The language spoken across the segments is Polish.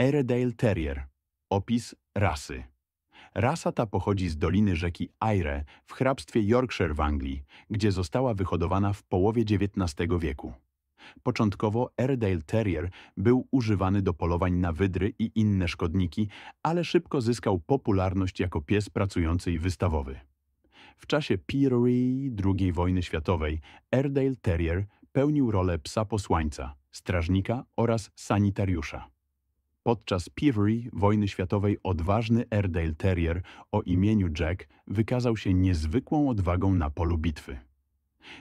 Airedale Terrier. Opis rasy. Rasa ta pochodzi z doliny rzeki Aire w hrabstwie Yorkshire w Anglii, gdzie została wyhodowana w połowie XIX wieku. Początkowo Airedale Terrier był używany do polowań na wydry i inne szkodniki, ale szybko zyskał popularność jako pies pracujący i wystawowy. W czasie Pirree II wojny światowej Airedale Terrier pełnił rolę psa posłańca, strażnika oraz sanitariusza. Podczas Peary wojny światowej odważny Airedale Terrier o imieniu Jack wykazał się niezwykłą odwagą na polu bitwy.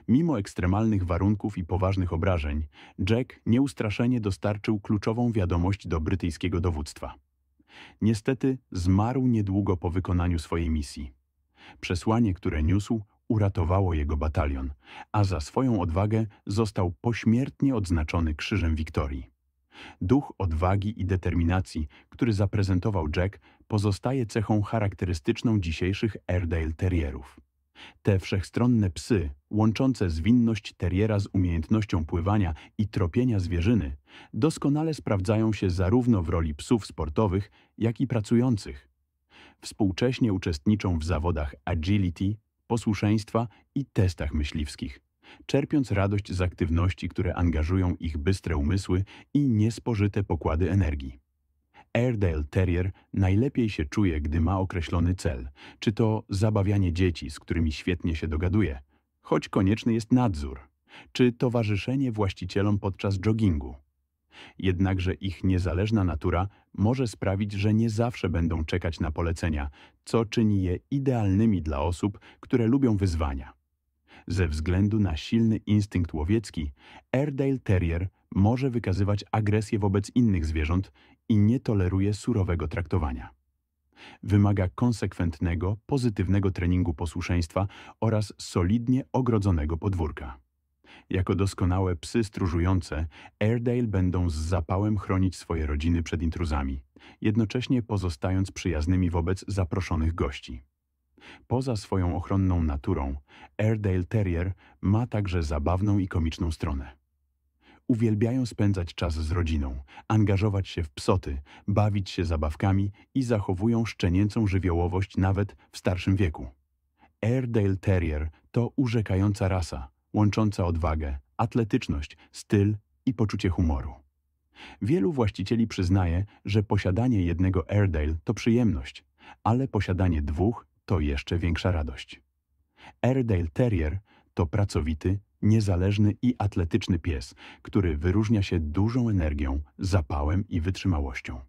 Mimo ekstremalnych warunków i poważnych obrażeń, Jack nieustraszenie dostarczył kluczową wiadomość do brytyjskiego dowództwa. Niestety zmarł niedługo po wykonaniu swojej misji. Przesłanie, które niósł, uratowało jego batalion, a za swoją odwagę został pośmiertnie odznaczony Krzyżem Wiktorii. Duch odwagi i determinacji, który zaprezentował Jack, pozostaje cechą charakterystyczną dzisiejszych Airedale Terrierów. Te wszechstronne psy, łączące zwinność teriera z umiejętnością pływania i tropienia zwierzyny, doskonale sprawdzają się zarówno w roli psów sportowych, jak i pracujących. Współcześnie uczestniczą w zawodach agility, posłuszeństwa i testach myśliwskich czerpiąc radość z aktywności, które angażują ich bystre umysły i niespożyte pokłady energii. Airedale Terrier najlepiej się czuje, gdy ma określony cel, czy to zabawianie dzieci, z którymi świetnie się dogaduje, choć konieczny jest nadzór, czy towarzyszenie właścicielom podczas joggingu. Jednakże ich niezależna natura może sprawić, że nie zawsze będą czekać na polecenia, co czyni je idealnymi dla osób, które lubią wyzwania. Ze względu na silny instynkt łowiecki, Airedale Terrier może wykazywać agresję wobec innych zwierząt i nie toleruje surowego traktowania. Wymaga konsekwentnego, pozytywnego treningu posłuszeństwa oraz solidnie ogrodzonego podwórka. Jako doskonałe psy stróżujące, Airedale będą z zapałem chronić swoje rodziny przed intruzami, jednocześnie pozostając przyjaznymi wobec zaproszonych gości. Poza swoją ochronną naturą, Airedale Terrier ma także zabawną i komiczną stronę. Uwielbiają spędzać czas z rodziną, angażować się w psoty, bawić się zabawkami i zachowują szczenięcą żywiołowość nawet w starszym wieku. Airedale Terrier to urzekająca rasa, łącząca odwagę, atletyczność, styl i poczucie humoru. Wielu właścicieli przyznaje, że posiadanie jednego Airedale to przyjemność, ale posiadanie dwóch to jeszcze większa radość. Airedale Terrier to pracowity, niezależny i atletyczny pies, który wyróżnia się dużą energią, zapałem i wytrzymałością.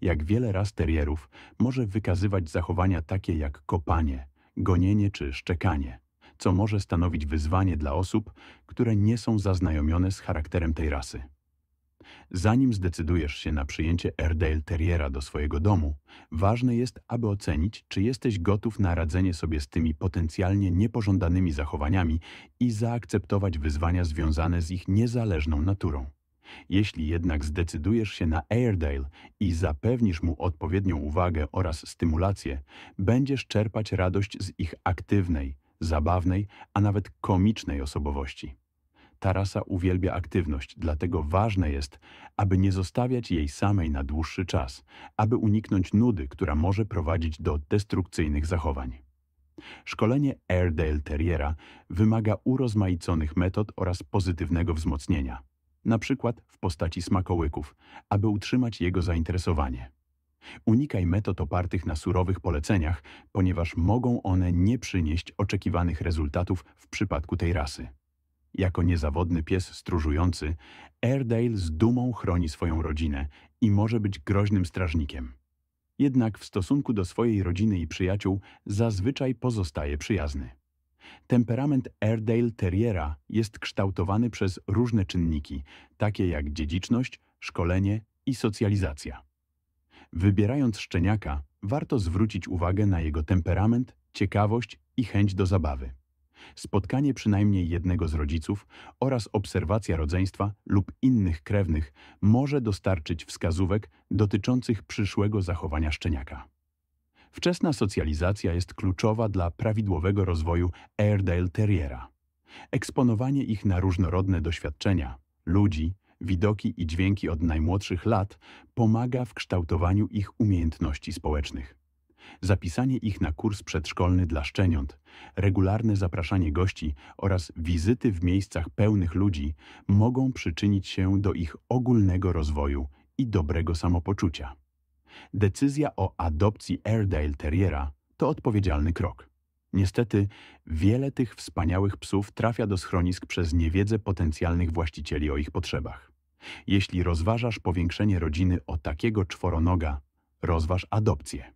Jak wiele ras terierów może wykazywać zachowania takie jak kopanie, gonienie czy szczekanie, co może stanowić wyzwanie dla osób, które nie są zaznajomione z charakterem tej rasy. Zanim zdecydujesz się na przyjęcie Airedale Terriera do swojego domu, ważne jest, aby ocenić, czy jesteś gotów na radzenie sobie z tymi potencjalnie niepożądanymi zachowaniami i zaakceptować wyzwania związane z ich niezależną naturą. Jeśli jednak zdecydujesz się na Airedale i zapewnisz mu odpowiednią uwagę oraz stymulację, będziesz czerpać radość z ich aktywnej, zabawnej, a nawet komicznej osobowości. Tarasa uwielbia aktywność, dlatego ważne jest, aby nie zostawiać jej samej na dłuższy czas, aby uniknąć nudy, która może prowadzić do destrukcyjnych zachowań. Szkolenie Airedale Terriera wymaga urozmaiconych metod oraz pozytywnego wzmocnienia, na przykład w postaci smakołyków, aby utrzymać jego zainteresowanie. Unikaj metod opartych na surowych poleceniach, ponieważ mogą one nie przynieść oczekiwanych rezultatów w przypadku tej rasy. Jako niezawodny pies stróżujący, Airedale z dumą chroni swoją rodzinę i może być groźnym strażnikiem. Jednak w stosunku do swojej rodziny i przyjaciół zazwyczaj pozostaje przyjazny. Temperament Airedale Terriera jest kształtowany przez różne czynniki, takie jak dziedziczność, szkolenie i socjalizacja. Wybierając szczeniaka, warto zwrócić uwagę na jego temperament, ciekawość i chęć do zabawy spotkanie przynajmniej jednego z rodziców oraz obserwacja rodzeństwa lub innych krewnych może dostarczyć wskazówek dotyczących przyszłego zachowania szczeniaka. Wczesna socjalizacja jest kluczowa dla prawidłowego rozwoju Airedale Terriera. Eksponowanie ich na różnorodne doświadczenia, ludzi, widoki i dźwięki od najmłodszych lat pomaga w kształtowaniu ich umiejętności społecznych zapisanie ich na kurs przedszkolny dla szczeniąt, regularne zapraszanie gości oraz wizyty w miejscach pełnych ludzi mogą przyczynić się do ich ogólnego rozwoju i dobrego samopoczucia. Decyzja o adopcji Airedale Terriera to odpowiedzialny krok. Niestety, wiele tych wspaniałych psów trafia do schronisk przez niewiedzę potencjalnych właścicieli o ich potrzebach. Jeśli rozważasz powiększenie rodziny o takiego czworonoga, rozważ adopcję.